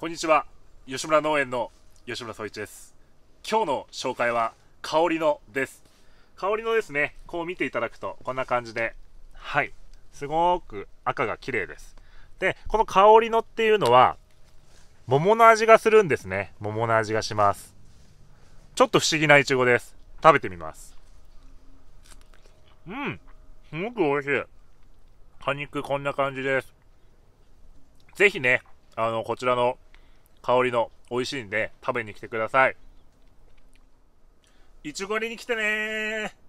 こんにちは吉村農園の吉村総一です今日の紹介は香りのです香りのですねこう見ていただくとこんな感じではいすごく赤が綺麗ですでこの香りのっていうのは桃の味がするんですね桃の味がしますちょっと不思議なイチゴです食べてみますうんすごく美味しい果肉こんな感じですぜひねあのこちらの香りの美味しいんで食べに来てくださいいちご狩りに来てね